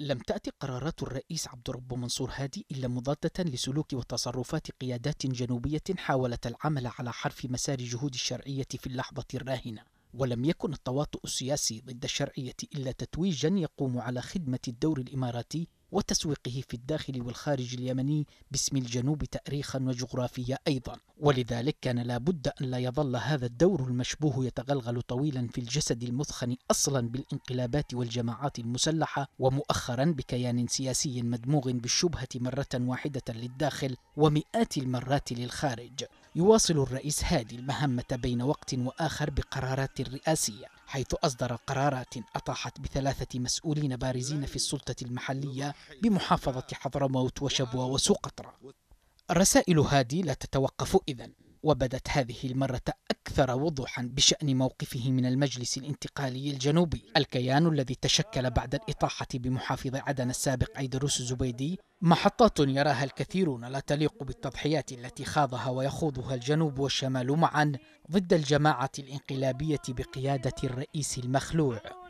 لم تأتي قرارات الرئيس عبد الرب منصور هادي إلا مضادة لسلوك وتصرفات قيادات جنوبية حاولت العمل على حرف مسار جهود الشرعية في اللحظة الراهنة ولم يكن التواطؤ السياسي ضد الشرعية إلا تتويجا يقوم على خدمة الدور الإماراتي وتسويقه في الداخل والخارج اليمني باسم الجنوب تاريخا وجغرافيا أيضا ولذلك كان لابد أن لا يظل هذا الدور المشبوه يتغلغل طويلا في الجسد المثخن أصلا بالانقلابات والجماعات المسلحة ومؤخرا بكيان سياسي مدموغ بالشبهة مرة واحدة للداخل ومئات المرات للخارج يواصل الرئيس هادي المهمة بين وقت وآخر بقرارات رئاسية حيث أصدر قرارات أطاحت بثلاثة مسؤولين بارزين في السلطة المحلية بمحافظة حضرموت وشبوة وسقطرة الرسائل هذه لا تتوقف إذن وبدت هذه المرة أكثر وضوحا بشأن موقفه من المجلس الانتقالي الجنوبي الكيان الذي تشكل بعد الإطاحة بمحافظ عدن السابق عيدروس الزبيدي محطات يراها الكثيرون لا تليق بالتضحيات التي خاضها ويخوضها الجنوب والشمال معا ضد الجماعة الانقلابية بقيادة الرئيس المخلوع